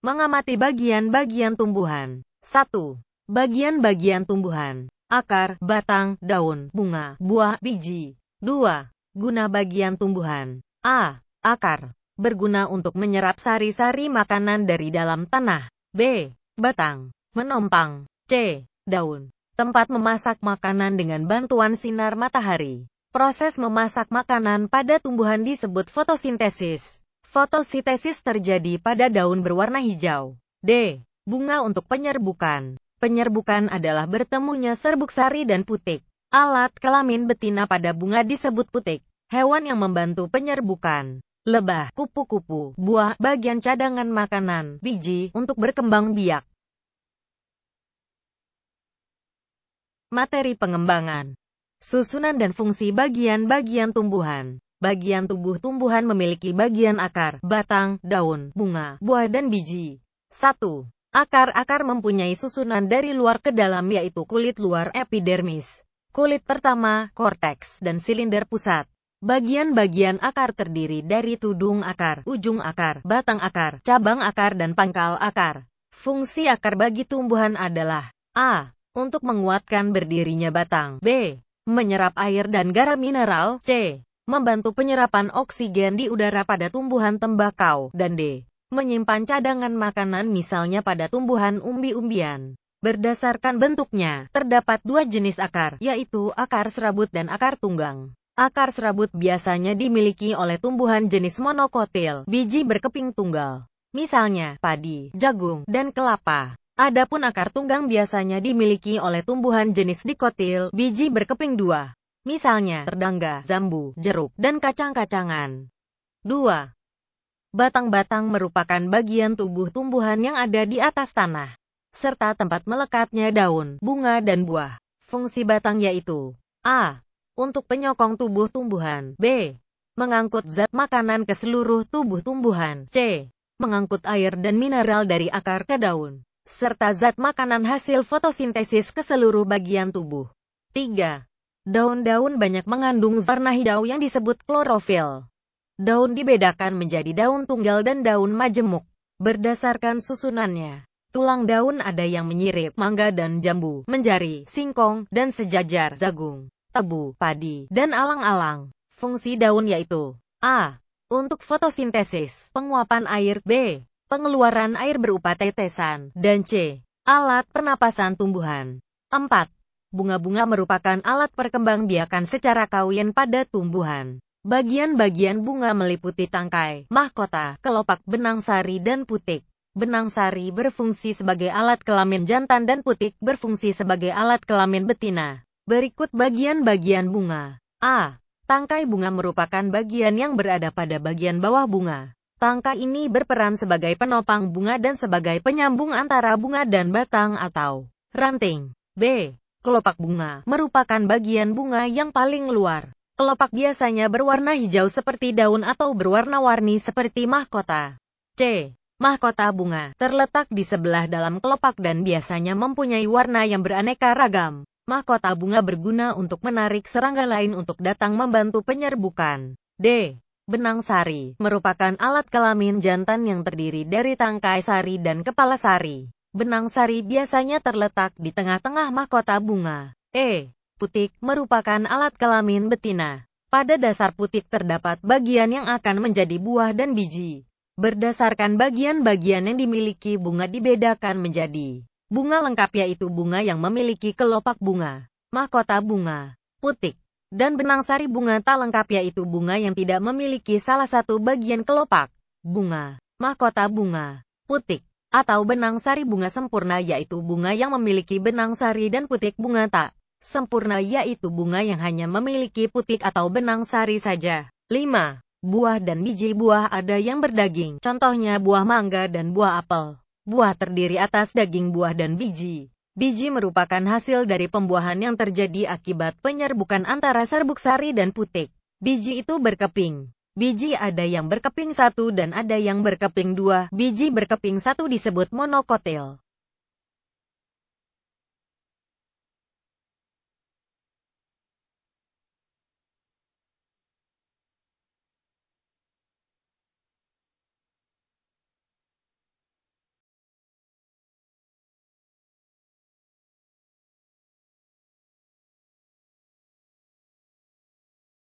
Mengamati bagian-bagian tumbuhan. 1. Bagian-bagian tumbuhan. Akar, batang, daun, bunga, buah, biji. 2. Guna bagian tumbuhan. A. Akar. Berguna untuk menyerap sari-sari makanan dari dalam tanah. B. Batang. Menompang. C. Daun. Tempat memasak makanan dengan bantuan sinar matahari. Proses memasak makanan pada tumbuhan disebut fotosintesis. Fotosintesis terjadi pada daun berwarna hijau. D. Bunga untuk penyerbukan. Penyerbukan adalah bertemunya serbuk sari dan putik. Alat kelamin betina pada bunga disebut putik. Hewan yang membantu penyerbukan. Lebah, kupu-kupu, buah, bagian cadangan makanan, biji, untuk berkembang biak. Materi pengembangan Susunan dan fungsi bagian-bagian tumbuhan Bagian tubuh tumbuhan memiliki bagian akar, batang, daun, bunga, buah dan biji. 1. Akar-akar mempunyai susunan dari luar ke dalam yaitu kulit luar epidermis, kulit pertama, korteks, dan silinder pusat. Bagian-bagian akar terdiri dari tudung akar, ujung akar, batang akar, cabang akar dan pangkal akar. Fungsi akar bagi tumbuhan adalah A. Untuk menguatkan berdirinya batang B. Menyerap air dan garam mineral C membantu penyerapan oksigen di udara pada tumbuhan tembakau, dan D. Menyimpan cadangan makanan misalnya pada tumbuhan umbi-umbian. Berdasarkan bentuknya, terdapat dua jenis akar, yaitu akar serabut dan akar tunggang. Akar serabut biasanya dimiliki oleh tumbuhan jenis monokotil, biji berkeping tunggal. Misalnya, padi, jagung, dan kelapa. Adapun akar tunggang biasanya dimiliki oleh tumbuhan jenis dikotil, biji berkeping dua. Misalnya, terdangga, zambu, jeruk, dan kacang-kacangan. 2. Batang-batang merupakan bagian tubuh tumbuhan yang ada di atas tanah, serta tempat melekatnya daun, bunga dan buah. Fungsi batang yaitu A. Untuk penyokong tubuh tumbuhan B. Mengangkut zat makanan ke seluruh tubuh tumbuhan C. Mengangkut air dan mineral dari akar ke daun serta zat makanan hasil fotosintesis ke seluruh bagian tubuh. 3. Daun-daun banyak mengandung warna hijau yang disebut klorofil. Daun dibedakan menjadi daun tunggal dan daun majemuk. Berdasarkan susunannya, tulang daun ada yang menyirip mangga dan jambu, menjari, singkong, dan sejajar jagung, tebu, padi, dan alang-alang. Fungsi daun yaitu A. Untuk fotosintesis, penguapan air B. Pengeluaran air berupa tetesan, dan C. Alat pernapasan tumbuhan 4 bunga-bunga merupakan alat perkembangbiakan secara kawin pada tumbuhan. Bagian-bagian bunga meliputi tangkai, mahkota, kelopak, benang sari dan putik. Benang sari berfungsi sebagai alat kelamin jantan dan putik berfungsi sebagai alat kelamin betina. Berikut bagian-bagian bunga. A. Tangkai bunga merupakan bagian yang berada pada bagian bawah bunga. Tangkai ini berperan sebagai penopang bunga dan sebagai penyambung antara bunga dan batang atau ranting. B. Kelopak bunga merupakan bagian bunga yang paling luar. Kelopak biasanya berwarna hijau seperti daun atau berwarna-warni seperti mahkota. C. Mahkota bunga terletak di sebelah dalam kelopak dan biasanya mempunyai warna yang beraneka ragam. Mahkota bunga berguna untuk menarik serangga lain untuk datang membantu penyerbukan. D. Benang sari merupakan alat kelamin jantan yang terdiri dari tangkai sari dan kepala sari. Benang sari biasanya terletak di tengah-tengah mahkota bunga. E. Putik merupakan alat kelamin betina. Pada dasar putik terdapat bagian yang akan menjadi buah dan biji. Berdasarkan bagian-bagian yang dimiliki bunga dibedakan menjadi bunga lengkap yaitu bunga yang memiliki kelopak bunga, mahkota bunga, putik, dan benang sari bunga tak lengkap yaitu bunga yang tidak memiliki salah satu bagian kelopak, bunga, mahkota bunga, putik atau benang sari bunga sempurna yaitu bunga yang memiliki benang sari dan putik bunga tak sempurna yaitu bunga yang hanya memiliki putik atau benang sari saja. 5. Buah dan biji buah ada yang berdaging, contohnya buah mangga dan buah apel. Buah terdiri atas daging buah dan biji. Biji merupakan hasil dari pembuahan yang terjadi akibat penyerbukan antara serbuk sari dan putik. Biji itu berkeping, Biji ada yang berkeping satu dan ada yang berkeping dua. Biji berkeping satu disebut monokotil.